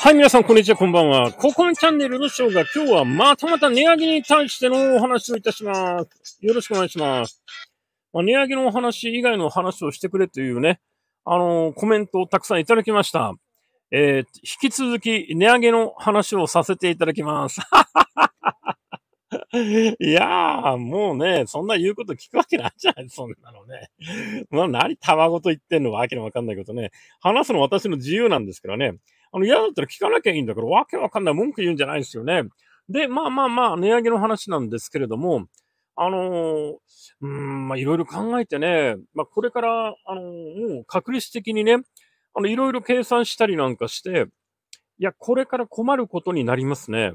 はい、皆さん、こんにちは、こんばんは。ココンチャンネルのショーが今日はまたまた値上げに対してのお話をいたします。よろしくお願いします。まあ、値上げのお話以外の話をしてくれというね、あのー、コメントをたくさんいただきました。えー、引き続き値上げの話をさせていただきます。いやー、もうね、そんな言うこと聞くわけないじゃない、そんなのね。まあ、何、たわごと言ってんのわけのわかんないことね。話すの私の自由なんですからね。あの、嫌だったら聞かなきゃいいんだから、わけわかんない文句言うんじゃないですよね。で、まあまあまあ、値上げの話なんですけれども、あのー、うん、まあいろいろ考えてね、まあこれから、あのー、もう確率的にね、あの、いろいろ計算したりなんかして、いや、これから困ることになりますね。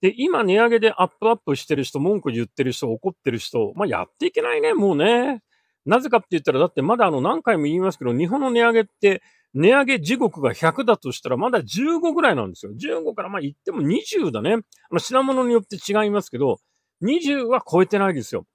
で、今値上げでアップアップしてる人、文句言ってる人、怒ってる人、まあ、やっていけないね、もうね。なぜかって言ったら、だってまだあの何回も言いますけど、日本の値上げって、値上げ時刻が100だとしたら、まだ15ぐらいなんですよ。15からまあ言っても20だね。まあ、品物によって違いますけど、20は超えてないですよ。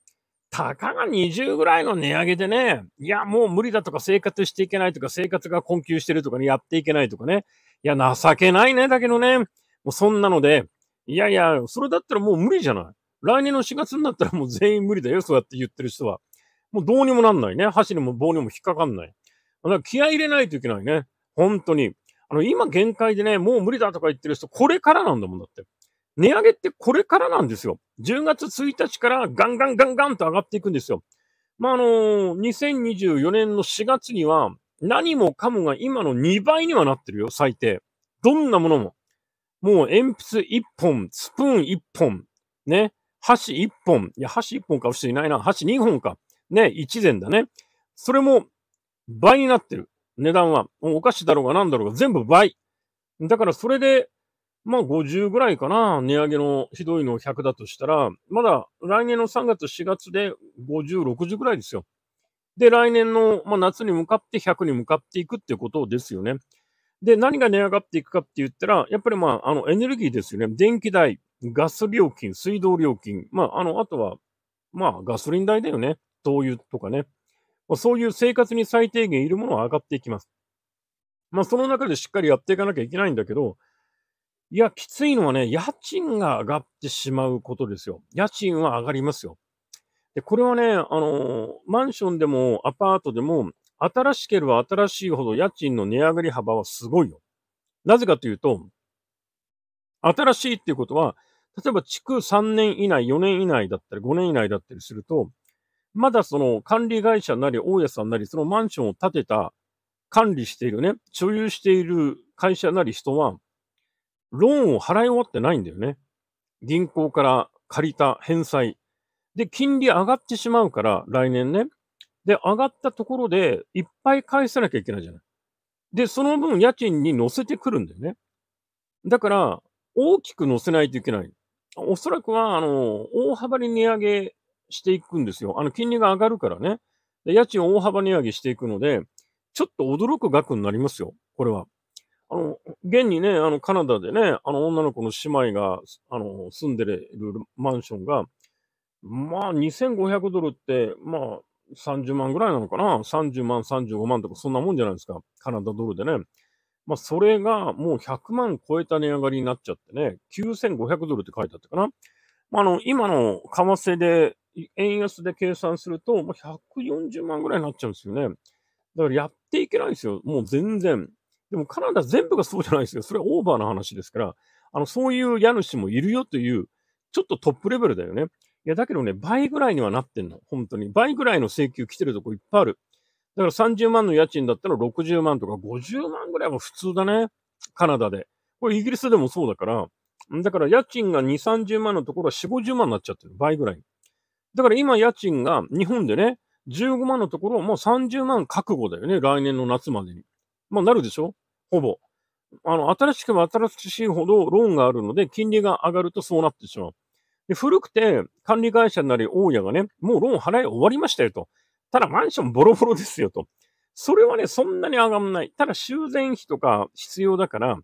たかが20ぐらいの値上げでね、いや、もう無理だとか生活していけないとか、生活が困窮してるとかね、やっていけないとかね。いや、情けないね、だけどね。もうそんなので、いやいや、それだったらもう無理じゃない。来年の4月になったらもう全員無理だよ、そうやって言ってる人は。もうどうにもなんないね。箸にも棒にも引っかかんない。だから気合入れないといけないね。本当に。あの、今限界でね、もう無理だとか言ってる人、これからなんだもんだって。値上げってこれからなんですよ。10月1日からガンガンガンガンと上がっていくんですよ。まあ、あのー、2024年の4月には、何もかもが今の2倍にはなってるよ、最低。どんなものも。もう鉛筆一本、スプーン一本、ね、箸一本、いや、箸一本かもしいないな、箸二本か、ね、一膳だね。それも倍になってる。値段は。お菓子だろうが何だろうが全部倍。だからそれで、まあ50ぐらいかな。値上げのひどいの100だとしたら、まだ来年の3月、4月で50、60ぐらいですよ。で、来年の、まあ、夏に向かって100に向かっていくっていうことですよね。で、何が値上がっていくかって言ったら、やっぱりまあ、あの、エネルギーですよね。電気代、ガス料金、水道料金。まあ、あの、あとは、まあ、ガソリン代だよね。灯油とかね。まあ、そういう生活に最低限いるものは上がっていきます。まあ、その中でしっかりやっていかなきゃいけないんだけど、いや、きついのはね、家賃が上がってしまうことですよ。家賃は上がりますよ。で、これはね、あのマンションでもアパートでも、新しければ新しいほど家賃の値上がり幅はすごいよ。なぜかというと、新しいっていうことは、例えば築3年以内、4年以内だったり、5年以内だったりすると、まだその管理会社なり、大家さんなり、そのマンションを建てた、管理しているね、所有している会社なり人は、ローンを払い終わってないんだよね。銀行から借りた返済。で、金利上がってしまうから、来年ね。で、上がったところで、いっぱい返さなきゃいけないじゃない。で、その分、家賃に乗せてくるんだよね。だから、大きく乗せないといけない。おそらくは、あの、大幅に値上げしていくんですよ。あの、金利が上がるからね。で家賃を大幅値上げしていくので、ちょっと驚く額になりますよ。これは。あの、現にね、あの、カナダでね、あの、女の子の姉妹が、あの、住んでるマンションが、まあ、2500ドルって、まあ、30万ぐらいなのかな ?30 万、35万とかそんなもんじゃないですか。カナダドルでね。まあ、それがもう100万超えた値上がりになっちゃってね、9500ドルって書いてあったかな。まあ、あの、今の為替で、円安で計算すると、まあ、140万ぐらいになっちゃうんですよね。だからやっていけないですよ。もう全然。でもカナダ全部がそうじゃないですよ。それはオーバーな話ですから、あの、そういう家主もいるよという、ちょっとトップレベルだよね。いや、だけどね、倍ぐらいにはなってんの。本当に。倍ぐらいの請求来てるとこいっぱいある。だから30万の家賃だったら60万とか50万ぐらいは普通だね。カナダで。これイギリスでもそうだから。だから家賃が2、30万のところは4、50万になっちゃってる。倍ぐらい。だから今家賃が日本でね、15万のところをもう30万覚悟だよね。来年の夏までに。まあなるでしょほぼ。あの、新しくも新しいほどローンがあるので、金利が上がるとそうなってしまう。で古くて管理会社なり大家がね、もうローン払い終わりましたよと。ただマンションボロボロですよと。それはね、そんなに上がんない。ただ修繕費とか必要だから、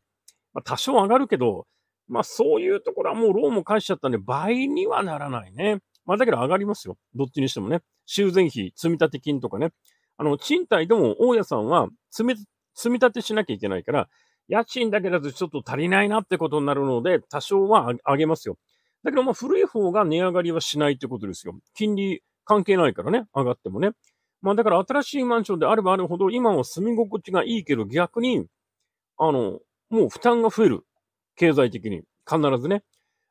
まあ、多少上がるけど、まあそういうところはもうローンも返しちゃったんで倍にはならないね。まあだけど上がりますよ。どっちにしてもね。修繕費、積立金とかね。あの、賃貸でも大家さんは積積み立てしなきゃいけないから、家賃だけだとちょっと足りないなってことになるので、多少は上げますよ。だけど、まあ、古い方が値上がりはしないってことですよ。金利関係ないからね、上がってもね。まあ、だから新しいマンションであればあるほど、今は住み心地がいいけど、逆に、あの、もう負担が増える。経済的に。必ずね。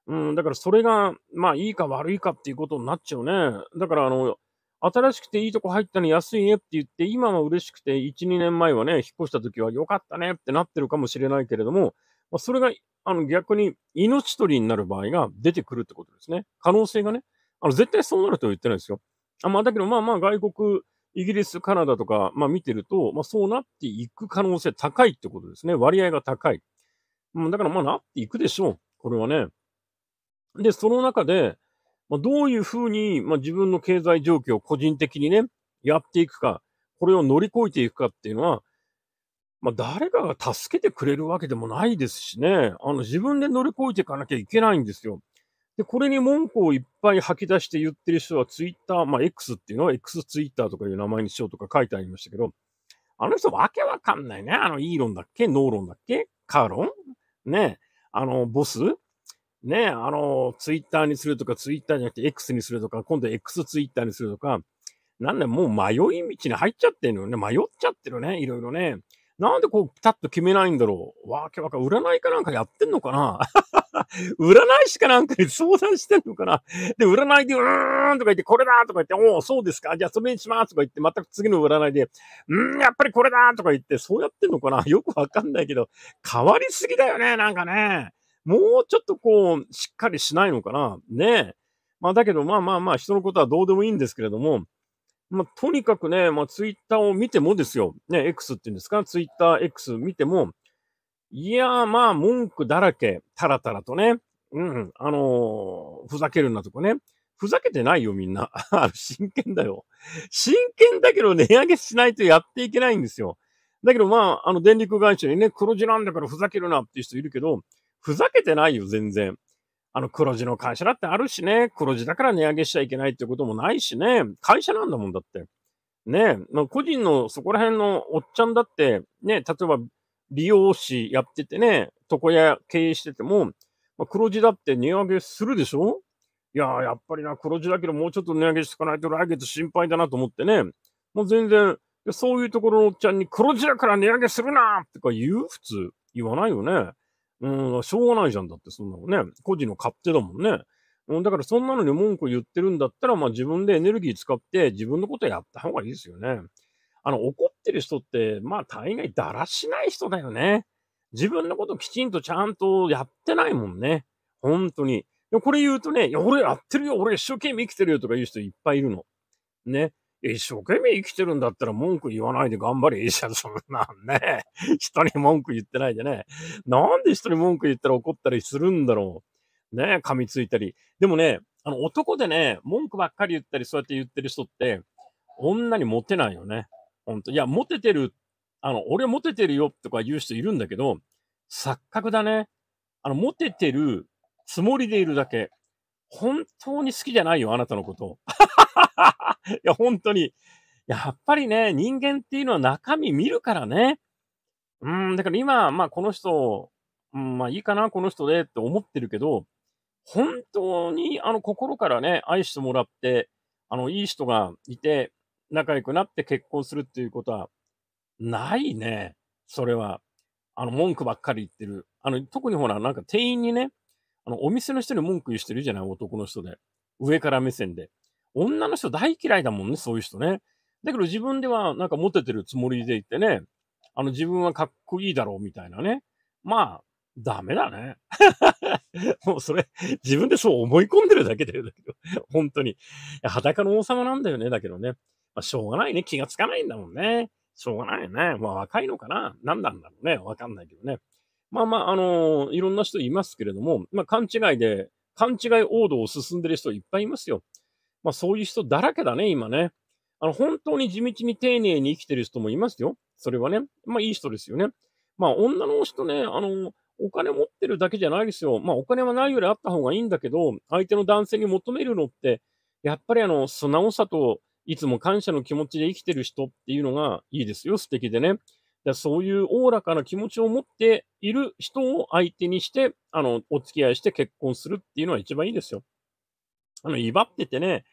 うん、だからそれが、まあ、いいか悪いかっていうことになっちゃうね。だから、あの、新しくていいとこ入ったの安いねって言って、今は嬉しくて、1、2年前はね、引っ越した時は良かったねってなってるかもしれないけれども、まそれがあの、逆に命取りになる場合が出てくるってことですね。可能性がね。あの、絶対そうなるとは言ってないですよ。あまあ、だけど、まあまあ、外国、イギリス、カナダとか、まあ見てると、まあそうなっていく可能性高いってことですね。割合が高い。うん、だからまあなっていくでしょう。これはね。で、その中で、まあ、どういうふうに、まあ、自分の経済状況を個人的にね、やっていくか、これを乗り越えていくかっていうのは、まあ、誰かが助けてくれるわけでもないですしね、あの自分で乗り越えていかなきゃいけないんですよ。で、これに文句をいっぱい吐き出して言ってる人はツイッター、まあ X っていうのは X ツイッターとかいう名前にしようとか書いてありましたけど、あの人わけわかんないね。あのイーロンだっけノーロンだっけカーロンねあの、ボスねあの、ツイッターにするとか、ツイッターじゃなくて X にするとか、今度 X ツイッターにするとか、なんだ、もう迷い道に入っちゃってるのよね。迷っちゃってるね。いろいろね。なんでこう、ピタッと決めないんだろう。わけわか、占いかなんかやってんのかな占 い師かなんかに相談してんのかなで、占いで、うーんとか言って、これだとか言って、おお、そうですか。じゃあ、それにしますとか言って、また次の占いで、うん、やっぱりこれだとか言って、そうやってんのかな よくわかんないけど、変わりすぎだよね、なんかね。もうちょっとこう、しっかりしないのかなねえ。まあ、だけど、まあまあまあ、人のことはどうでもいいんですけれども、まあ、とにかくね、まあ、ツイッターを見てもですよ。ね、X って言うんですかツイッター X 見ても、いやー、まあ、文句だらけ、たらたらとね。うん、あのー、ふざけるなとかね。ふざけてないよ、みんな。真剣だよ。真剣だけど、値上げしないとやっていけないんですよ。だけど、まあ、あの、電力会社にね、黒字なんだからふざけるなっていう人いるけど、ふざけてないよ、全然。あの、黒字の会社だってあるしね、黒字だから値上げしちゃいけないってこともないしね、会社なんだもんだって。ねまあ、個人のそこら辺のおっちゃんだって、ね、例えば美容師やっててね、床屋経営してても、まあ、黒字だって値上げするでしょいややっぱりな、黒字だけどもうちょっと値上げしてかないと来月心配だなと思ってね、もう全然、そういうところのおっちゃんに黒字だから値上げするなとか言う普通言わないよね。うん、しょうがないじゃんだって、そんなのね。個人の勝手だもんね。うん、だからそんなのに文句言ってるんだったら、まあ自分でエネルギー使って自分のことやった方がいいですよね。あの、怒ってる人って、まあ大概だらしない人だよね。自分のこときちんとちゃんとやってないもんね。本当に。これ言うとね、いや、俺やってるよ、俺一生懸命生きてるよとか言う人いっぱいいるの。ね。一生懸命生きてるんだったら文句言わないで頑張り、いいじゃん、そんなんね。人に文句言ってないでね。なんで人に文句言ったら怒ったりするんだろう。ね、噛みついたり。でもね、あの、男でね、文句ばっかり言ったり、そうやって言ってる人って、女にモテないよね。ほんと。いや、モテてる、あの、俺モテてるよとか言う人いるんだけど、錯覚だね。あの、モテてるつもりでいるだけ。本当に好きじゃないよ、あなたのこと。いや、本当に。やっぱりね、人間っていうのは中身見るからね。うん、だから今、まあこの人、うん、まあいいかな、この人でって思ってるけど、本当にあの心からね、愛してもらって、あの、いい人がいて、仲良くなって結婚するっていうことは、ないね。それは。あの、文句ばっかり言ってる。あの、特にほら、なんか店員にね、あの、お店の人に文句言ってるじゃない、男の人で。上から目線で。女の人大嫌いだもんね、そういう人ね。だけど自分ではなんかモテてるつもりでいってね、あの自分はかっこいいだろうみたいなね。まあ、ダメだね。もうそれ、自分でそう思い込んでるだけだよ、だけど。本当に。裸の王様なんだよね、だけどね。まあ、しょうがないね。気がつかないんだもんね。しょうがないよね。まあ若いのかな。何なんだろうね。わかんないけどね。まあまあ、あのー、いろんな人いますけれども、まあ勘違いで、勘違い王道を進んでる人いっぱいいますよ。まあそういう人だらけだね、今ね。あの、本当に地道に丁寧に生きてる人もいますよ。それはね。まあいい人ですよね。まあ女の人ね、あの、お金持ってるだけじゃないですよ。まあお金はないよりあった方がいいんだけど、相手の男性に求めるのって、やっぱりあの、素直さといつも感謝の気持ちで生きてる人っていうのがいいですよ。素敵でね。だそういうおおらかな気持ちを持っている人を相手にして、あの、お付き合いして結婚するっていうのは一番いいですよ。あの、威張っててね、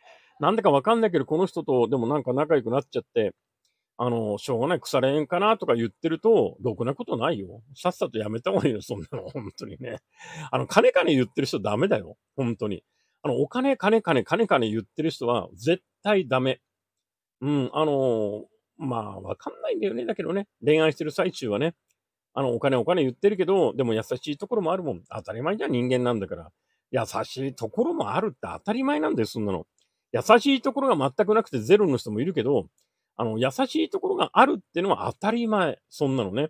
なんでかわかんないけど、この人とでもなんか仲良くなっちゃって、あの、しょうがない、腐れ縁かなとか言ってると、ろくなことないよ。さっさとやめた方がいいよ、そんなの。本当にね。あの、金金言ってる人ダメだよ。本当に。あの、お金、金、金、金、金言ってる人は絶対ダメ。うん、あの、まあ、わかんないんだよね。だけどね、恋愛してる最中はね、あの、お金、お金言ってるけど、でも優しいところもあるもん。当たり前じゃ人間なんだから。優しいところもあるって当たり前なんだよ、そんなの。優しいところが全くなくてゼロの人もいるけど、あの、優しいところがあるっていうのは当たり前。そんなのね。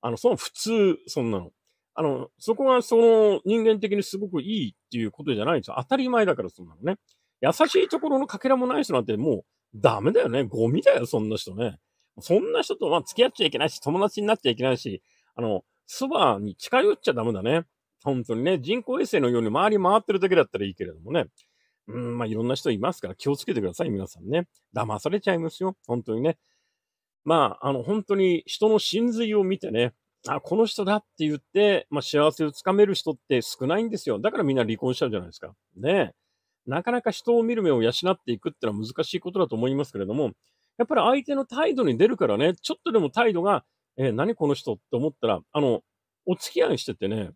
あの、その普通、そんなの。あの、そこはその人間的にすごくいいっていうことじゃないんですよ。当たり前だからそんなのね。優しいところのかけらもない人なんてもうダメだよね。ゴミだよ、そんな人ね。そんな人とは付き合っちゃいけないし、友達になっちゃいけないし、あの、そばに近寄っちゃダメだね。本当にね、人工衛星のように周り回ってるだけだったらいいけれどもね。うん、まあいろんな人いますから気をつけてください、皆さんね。騙されちゃいますよ、本当にね。まあ、あの、本当に人の真髄を見てね、あ、この人だって言って、まあ幸せをつかめる人って少ないんですよ。だからみんな離婚しちゃうじゃないですか。ねなかなか人を見る目を養っていくってのは難しいことだと思いますけれども、やっぱり相手の態度に出るからね、ちょっとでも態度が、えー、何この人って思ったら、あの、お付き合いしててね、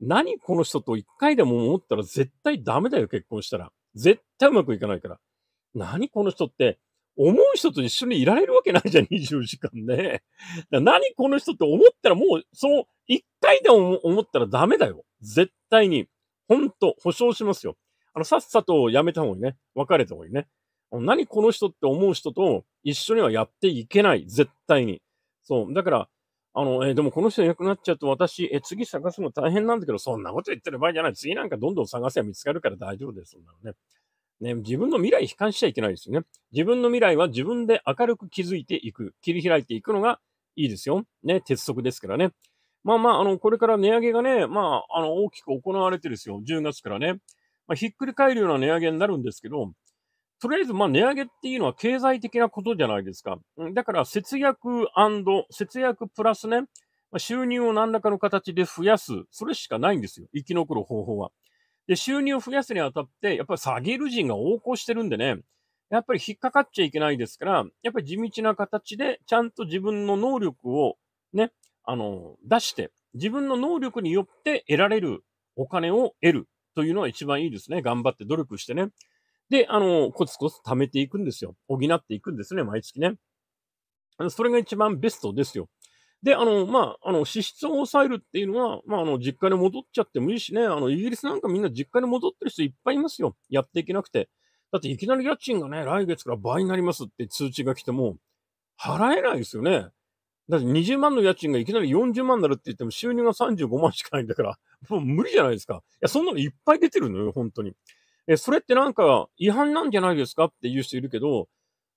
何この人と一回でも思ったら絶対ダメだよ、結婚したら。絶対うまくいかないから。何この人って、思う人と一緒にいられるわけないじゃん、20時間ね。何この人って思ったらもう、その一回でも思ったらダメだよ。絶対に。ほんと、保証しますよ。あの、さっさとやめた方がいいね。別れた方がいいね。何この人って思う人と一緒にはやっていけない。絶対に。そう。だから、あの、えー、でもこの人いなくなっちゃうと私、えー、次探すの大変なんだけど、そんなこと言ってる場合じゃない。次なんかどんどん探せば見つかるから大丈夫です。そんなのね。ね、自分の未来悲観しちゃいけないですよね。自分の未来は自分で明るく気づいていく、切り開いていくのがいいですよ。ね、鉄則ですからね。まあまあ、あの、これから値上げがね、まあ、あの、大きく行われてですよ。10月からね。まあ、ひっくり返るような値上げになるんですけど、とりあえず、まあ、値上げっていうのは経済的なことじゃないですか。だから、節約節約プラスね、収入を何らかの形で増やす。それしかないんですよ。生き残る方法は。で、収入を増やすにあたって、やっぱり下げる人が横行してるんでね、やっぱり引っかかっちゃいけないですから、やっぱり地道な形で、ちゃんと自分の能力をね、あの、出して、自分の能力によって得られるお金を得るというのは一番いいですね。頑張って努力してね。で、あの、コツコツ貯めていくんですよ。補っていくんですね、毎月ね。それが一番ベストですよ。で、あの、まあ、あの、支出を抑えるっていうのは、まあ、あの、実家に戻っちゃってもいいしね、あの、イギリスなんかみんな実家に戻ってる人いっぱいいますよ。やっていけなくて。だっていきなり家賃がね、来月から倍になりますって通知が来ても、払えないですよね。だって20万の家賃がいきなり40万になるって言っても収入が35万しかないんだから、もう無理じゃないですか。いや、そんなのいっぱい出てるのよ、本当に。え、それってなんか違反なんじゃないですかっていう人いるけど、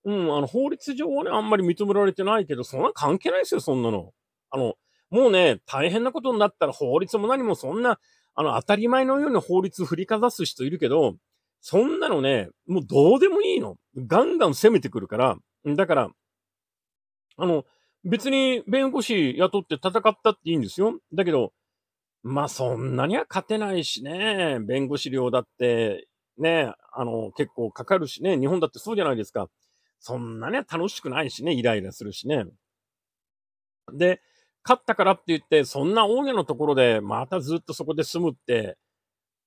うん、あの、法律上はね、あんまり認められてないけど、そんな関係ないですよ、そんなの。あの、もうね、大変なことになったら法律も何もそんな、あの、当たり前のように法律振りかざす人いるけど、そんなのね、もうどうでもいいの。ガンガン攻めてくるから、だから、あの、別に弁護士雇って戦ったっていいんですよ。だけど、まあそんなには勝てないしね、弁護士料だってね、あの、結構かかるしね、日本だってそうじゃないですか。そんなね、楽しくないしね、イライラするしね。で、勝ったからって言って、そんな大家のところで、またずっとそこで住むって、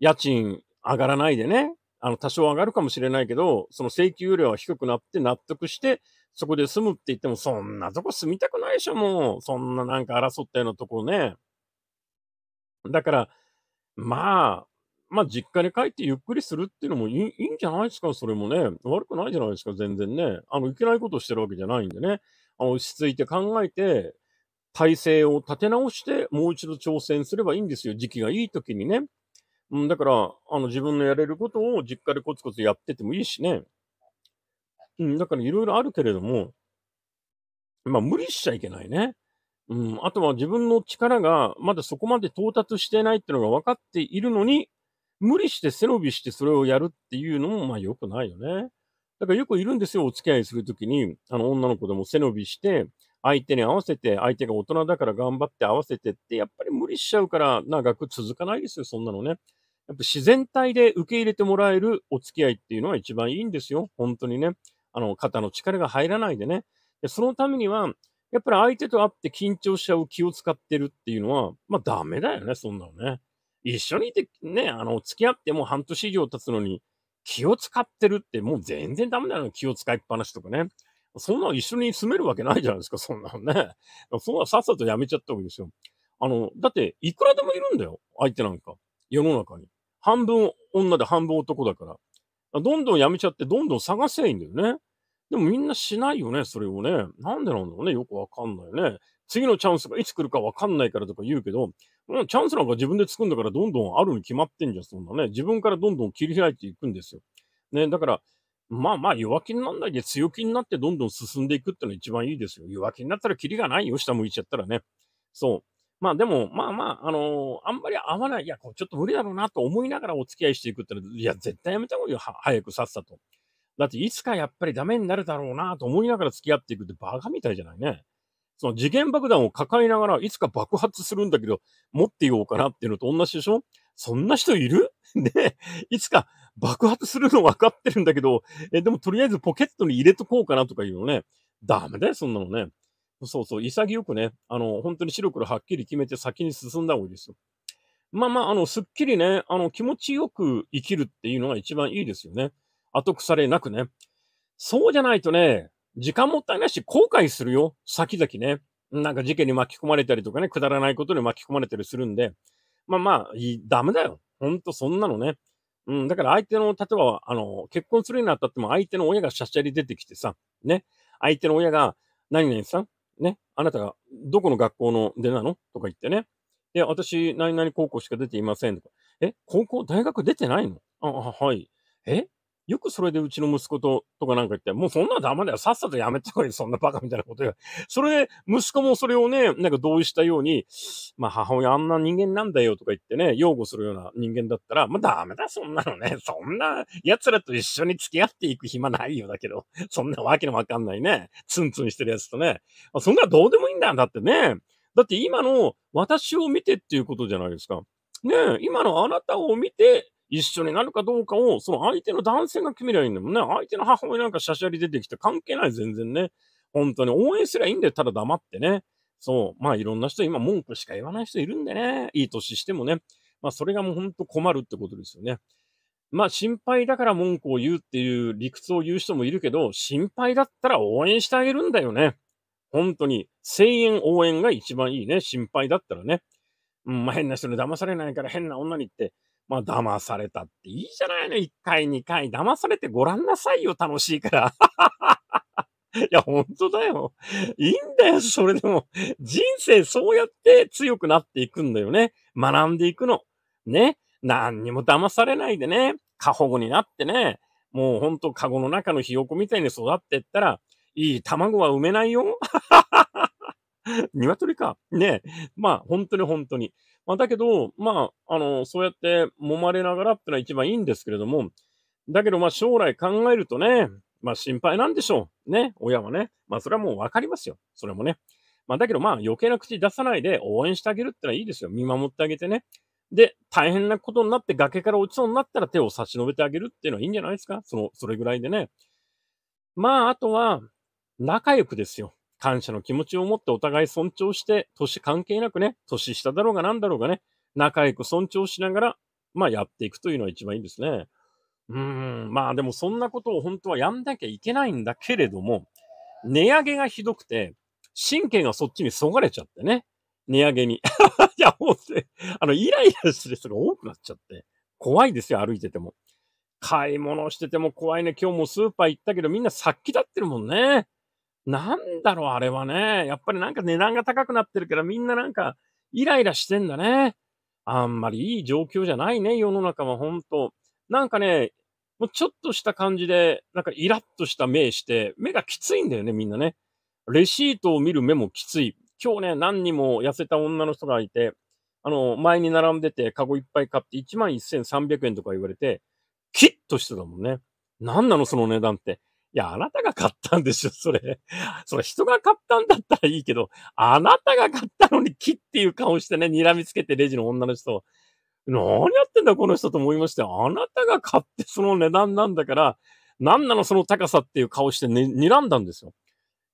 家賃上がらないでね、あの、多少上がるかもしれないけど、その請求料は低くなって納得して、そこで住むって言っても、そんなとこ住みたくないでしょ、もう。そんななんか争ったようなとこね。だから、まあ、まあ、実家に帰ってゆっくりするっていうのもいいいいんじゃないですか、それもね。悪くないじゃないですか、全然ね。あの、いけないことしてるわけじゃないんでね。あの、落ち着いて考えて、体制を立て直して、もう一度挑戦すればいいんですよ。時期がいい時にね。うん、だから、あの、自分のやれることを実家でコツコツやっててもいいしね。うん、だからいろいろあるけれども、まあ、無理しちゃいけないね。うん、あとは自分の力がまだそこまで到達してないっていうのが分かっているのに、無理して背伸びしてそれをやるっていうのも、まあ良くないよね。だからよくいるんですよ、お付き合いするときに、あの、女の子でも背伸びして、相手に合わせて、相手が大人だから頑張って合わせてって、やっぱり無理しちゃうから、長く続かないですよ、そんなのね。やっぱ自然体で受け入れてもらえるお付き合いっていうのは一番いいんですよ、本当にね。あの、肩の力が入らないでね。でそのためには、やっぱり相手と会って緊張しちゃう気を使ってるっていうのは、まあダメだよね、そんなのね。一緒にいて、ね、あの、付き合っても半年以上経つのに、気を使ってるって、もう全然ダメなの気を使いっぱなしとかね。そんな一緒に住めるわけないじゃないですか、そんなのね。そんなさっさとやめちゃった方がいいですよ。あの、だって、いくらでもいるんだよ、相手なんか。世の中に。半分女で半分男だから。どんどんやめちゃって、どんどん探せばいいんだよね。でもみんなしないよね、それをね。なんでなんだろうね、よくわかんないね。次のチャンスがいつ来るかわかんないからとか言うけど、うん、チャンスなんか自分で作るんだからどんどんあるに決まってんじゃん、そんなね。自分からどんどん切り開いていくんですよ。ね、だから、まあまあ弱気にならないで強気になってどんどん進んでいくってのが一番いいですよ。弱気になったらキリがないよ、下向いちゃったらね。そう。まあでも、まあまあ、あのー、あんまり合わない、いや、こうちょっと無理だろうなと思いながらお付き合いしていくってのは、いや、絶対やめた方がいいよ、早くさっさと。だって、いつかやっぱりダメになるだろうなと思いながら付き合っていくってバカみたいじゃないね。その次元爆弾を抱えながら、いつか爆発するんだけど、持っていようかなっていうのと同じでしょそんな人いるで、いつか爆発するの分かってるんだけど、え、でもとりあえずポケットに入れとこうかなとか言うのね。ダメだよ、そんなのね。そうそう、潔くね、あの、本当に白黒はっきり決めて先に進んだ方がいいですよ。まあまあ、あの、すっきりね、あの、気持ちよく生きるっていうのが一番いいですよね。後腐れなくね。そうじゃないとね、時間もったいないし、後悔するよ。先々ね。なんか事件に巻き込まれたりとかね、くだらないことに巻き込まれたりするんで、まあまあ、ダメだよ。ほんと、そんなのね。うん、だから相手の、例えば、あの、結婚するにあたっても相手の親がしゃシしゃり出てきてさ、ね、相手の親が、何々さん、ね、あなたがどこの学校の出なのとか言ってね、で、私、何々高校しか出ていませんとか、え、高校、大学出てないのあ、はい。え、よくそれでうちの息子と、とかなんか言って、もうそんなダメだよ。さっさとやめてこいそんなバカみたいなことよ。それで、息子もそれをね、なんか同意したように、まあ母親あんな人間なんだよとか言ってね、擁護するような人間だったら、まあダメだ、そんなのね。そんな奴らと一緒に付き合っていく暇ないよだけど、そんなわけのわかんないね。ツンツンしてる奴とね。あそんなどうでもいいんだ。だってね。だって今の私を見てっていうことじゃないですか。ねえ、今のあなたを見て、一緒になるかどうかを、その相手の男性が決めりゃいいんだもんね。相手の母親なんかシャシャリ出てきて関係ない、全然ね。本当に応援すりゃいいんだよ。ただ黙ってね。そう。まあいろんな人、今文句しか言わない人いるんでね。いい年してもね。まあそれがもう本当困るってことですよね。まあ心配だから文句を言うっていう理屈を言う人もいるけど、心配だったら応援してあげるんだよね。本当に。声援応援が一番いいね。心配だったらね。うん、まあ変な人に騙されないから変な女にってまあ、騙されたっていいじゃないの。1回、2回。騙されてごらんなさいよ。楽しいから。いや、本当だよ。いいんだよ。それでも、人生そうやって強くなっていくんだよね。学んでいくの。ね。何にも騙されないでね。過保護になってね。もうほんと、カゴの中のひよこみたいに育ってったら、いい卵は産めないよ。鶏 か。ねまあ、本当に本当に。まあ、だけど、まあ、あの、そうやって揉まれながらってのは一番いいんですけれども、だけど、まあ、将来考えるとね、まあ、心配なんでしょう。ね、親はね。まあ、それはもうわかりますよ。それもね。まあ、だけど、まあ、余計な口出さないで応援してあげるってのはいいですよ。見守ってあげてね。で、大変なことになって崖から落ちそうになったら手を差し伸べてあげるっていうのはいいんじゃないですかその、それぐらいでね。まあ、あとは、仲良くですよ。感謝の気持ちを持ってお互い尊重して、年関係なくね、年下だろうが何だろうがね、仲良く尊重しながら、まあやっていくというのは一番いいですね。うん、まあでもそんなことを本当はやんなきゃいけないんだけれども、値上げがひどくて、神経がそっちにそがれちゃってね。値上げに。いや、もうね、あの、イライラする人が多くなっちゃって。怖いですよ、歩いてても。買い物してても怖いね。今日もスーパー行ったけど、みんな殺気立ってるもんね。なんだろう、あれはね。やっぱりなんか値段が高くなってるからみんななんかイライラしてんだね。あんまりいい状況じゃないね、世の中は本当なんかね、もうちょっとした感じで、なんかイラッとした目して、目がきついんだよね、みんなね。レシートを見る目もきつい。今日ね、何人も痩せた女の人がいて、あの、前に並んでて、カゴいっぱい買って1 1300円とか言われて、キッとしてたもんね。なんなのその値段って。や、あなたが買ったんでしょ、それ。それ人が買ったんだったらいいけど、あなたが買ったのに木っていう顔してね、睨みつけてレジの女の人。何やってんだ、この人と思いまして。あなたが買ってその値段なんだから、何なのその高さっていう顔して、ね、睨んだんですよ。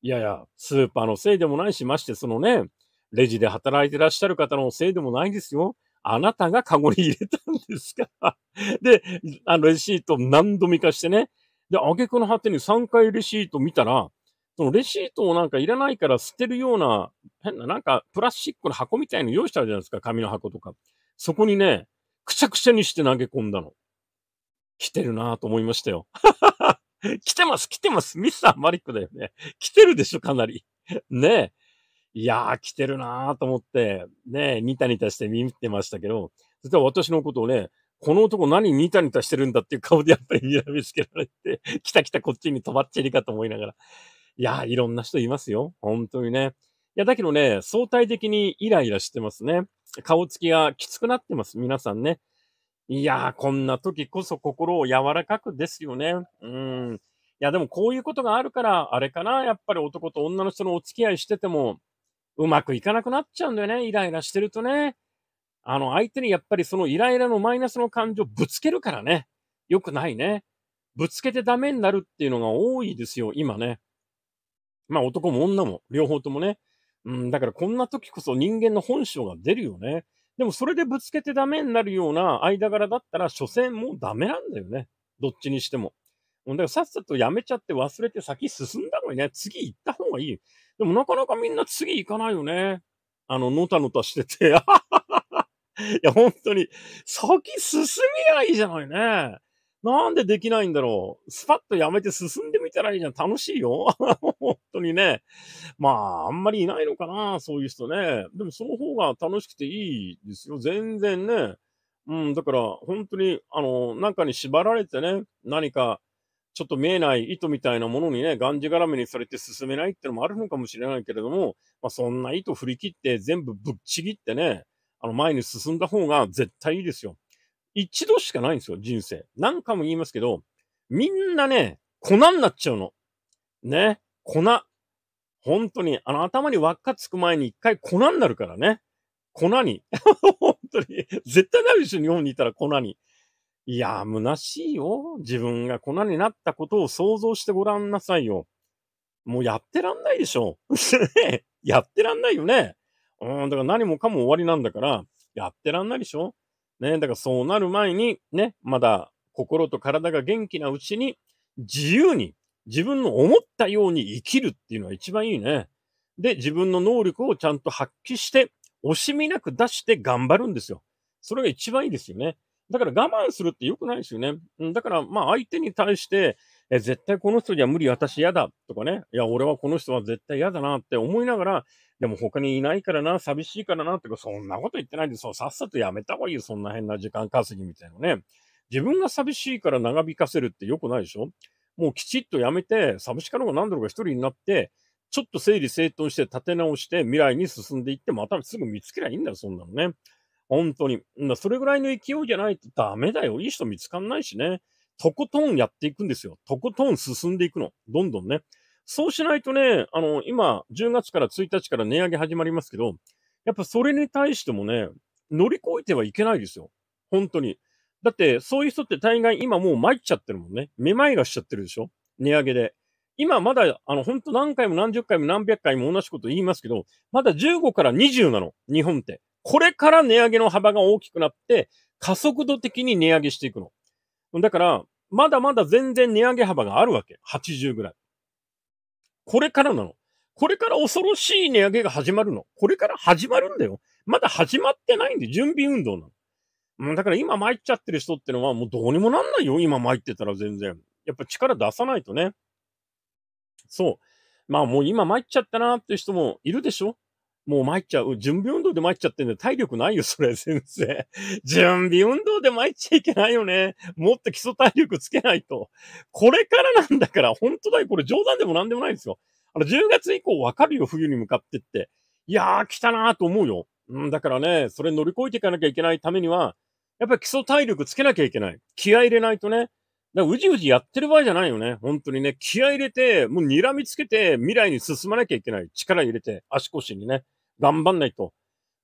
いやいや、スーパーのせいでもないし、ましてそのね、レジで働いてらっしゃる方のせいでもないですよ。あなたがカゴに入れたんですから。で、あのレシート何度見かしてね、で、挙句の果てに3回レシート見たら、そのレシートをなんかいらないから捨てるような、変な、なんかプラスチックの箱みたいの用意してあるじゃないですか、紙の箱とか。そこにね、くちゃくちゃにして投げ込んだの。来てるなぁと思いましたよ。来てます、来てます。ミスターマリックだよね。来てるでしょ、かなり。ねえ。いやー、来てるなーと思って、ねえ、ニタニタして見てましたけど、実は私のことをね、この男何ニタニタしてるんだっていう顔でやっぱり睨みつけられて、き たきたこっちに止まっちゃいかと思いながら。いや、いろんな人いますよ。本当にね。いや、だけどね、相対的にイライラしてますね。顔つきがきつくなってます。皆さんね。いやー、こんな時こそ心を柔らかくですよね。うん。いや、でもこういうことがあるから、あれかな。やっぱり男と女の人のお付き合いしてても、うまくいかなくなっちゃうんだよね。イライラしてるとね。あの、相手にやっぱりそのイライラのマイナスの感情ぶつけるからね。よくないね。ぶつけてダメになるっていうのが多いですよ、今ね。まあ男も女も、両方ともね。うん、だからこんな時こそ人間の本性が出るよね。でもそれでぶつけてダメになるような間柄だったら、所詮もうダメなんだよね。どっちにしても。だからさっさとやめちゃって忘れて先進んだのにね、次行った方がいい。でもなかなかみんな次行かないよね。あの、のたのたしてて、あはは いや、本当に、先進みりゃいいじゃないね。なんでできないんだろう。スパッとやめて進んでみたらいいじゃん。楽しいよ。本当にね。まあ、あんまりいないのかな。そういう人ね。でも、その方が楽しくていいですよ。全然ね。うん、だから、本当に、あの、なんかに縛られてね、何か、ちょっと見えない糸みたいなものにね、がんじがらめにされて進めないってのもあるのかもしれないけれども、まあ、そんな糸振り切って全部ぶっちぎってね、あの、前に進んだ方が絶対いいですよ。一度しかないんですよ、人生。何回も言いますけど、みんなね、粉になっちゃうの。ね、粉。本当に、あの、頭に輪っかつく前に一回粉になるからね。粉に。本当に。絶対ないでしょ、日本にいたら粉に。いやー、虚しいよ。自分が粉になったことを想像してごらんなさいよ。もうやってらんないでしょ。やってらんないよね。うん、だから何もかも終わりなんだから、やってらんないでしょね、だからそうなる前に、ね、まだ心と体が元気なうちに、自由に、自分の思ったように生きるっていうのは一番いいね。で、自分の能力をちゃんと発揮して、惜しみなく出して頑張るんですよ。それが一番いいですよね。だから我慢するって良くないですよね。だから、まあ相手に対して、え、絶対この人には無理、私嫌だとかね、いや、俺はこの人は絶対嫌だなって思いながら、でも他にいないからな、寂しいからな、とか、そんなこと言ってないで、そうさっさとやめた方がいいよ、そんな変な時間稼ぎみたいなね。自分が寂しいから長引かせるって良くないでしょもうきちっとやめて、寂しかろうが何だろうが一人になって、ちょっと整理整頓して立て直して未来に進んでいって、またすぐ見つけりゃいいんだよ、そんなのね。本当に。それぐらいの勢いじゃないとダメだよ。いい人見つかんないしね。とことんやっていくんですよ。とことん進んでいくの。どんどんね。そうしないとね、あの、今、10月から1日から値上げ始まりますけど、やっぱそれに対してもね、乗り越えてはいけないですよ。本当に。だって、そういう人って大概今もう参っちゃってるもんね。めまいがしちゃってるでしょ値上げで。今まだ、あの、ほんと何回も何十回も何百回も同じこと言いますけど、まだ15から20なの。日本って。これから値上げの幅が大きくなって、加速度的に値上げしていくの。だから、まだまだ全然値上げ幅があるわけ。80ぐらい。これからなの。これから恐ろしい値上げが始まるの。これから始まるんだよ。まだ始まってないんで、準備運動なの。うん、だから今参っちゃってる人ってのはもうどうにもなんないよ。今参ってたら全然。やっぱ力出さないとね。そう。まあもう今参っちゃったなっていう人もいるでしょもう参っちゃう。準備運動で参っちゃってんで、体力ないよ、それ、先 生。準備運動で参っちゃいけないよね。もっと基礎体力つけないと。これからなんだから、本当だよ。これ冗談でも何でもないですよ。あの、10月以降わかるよ、冬に向かってって。いやー、来たなーと思うよ。うん、だからね、それ乗り越えていかなきゃいけないためには、やっぱり基礎体力つけなきゃいけない。気合入れないとね。だからうじうじやってる場合じゃないよね。本当にね。気合入れて、もう睨みつけて、未来に進まなきゃいけない。力入れて、足腰にね。頑張んないと。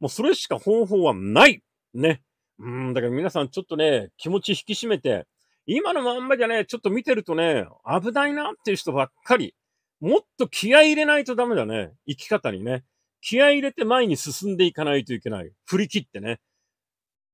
もうそれしか方法はないね。うん、だから皆さんちょっとね、気持ち引き締めて、今のまんまじゃね、ちょっと見てるとね、危ないなっていう人ばっかり。もっと気合入れないとダメだね。生き方にね。気合入れて前に進んでいかないといけない。振り切ってね。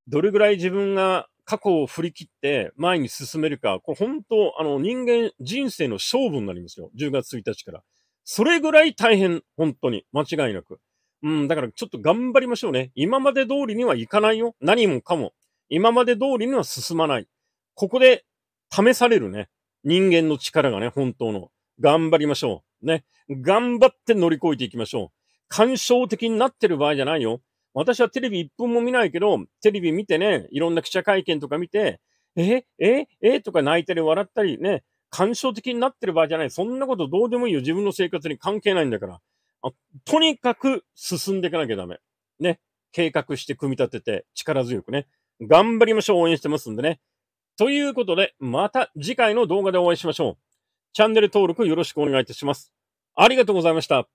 どれぐらい自分が過去を振り切って前に進めるか。これ本当、あの人間人生の勝負になりますよ。10月1日から。それぐらい大変。本当に。間違いなく。うん、だからちょっと頑張りましょうね。今まで通りにはいかないよ。何もかも。今まで通りには進まない。ここで試されるね。人間の力がね、本当の。頑張りましょう。ね。頑張って乗り越えていきましょう。干渉的になってる場合じゃないよ。私はテレビ一分も見ないけど、テレビ見てね、いろんな記者会見とか見て、えええとか泣いたり笑ったりね、干渉的になってる場合じゃない。そんなことどうでもいいよ。自分の生活に関係ないんだから。とにかく進んでいかなきゃダメ。ね。計画して組み立てて力強くね。頑張りましょう。応援してますんでね。ということで、また次回の動画でお会いしましょう。チャンネル登録よろしくお願いいたします。ありがとうございました。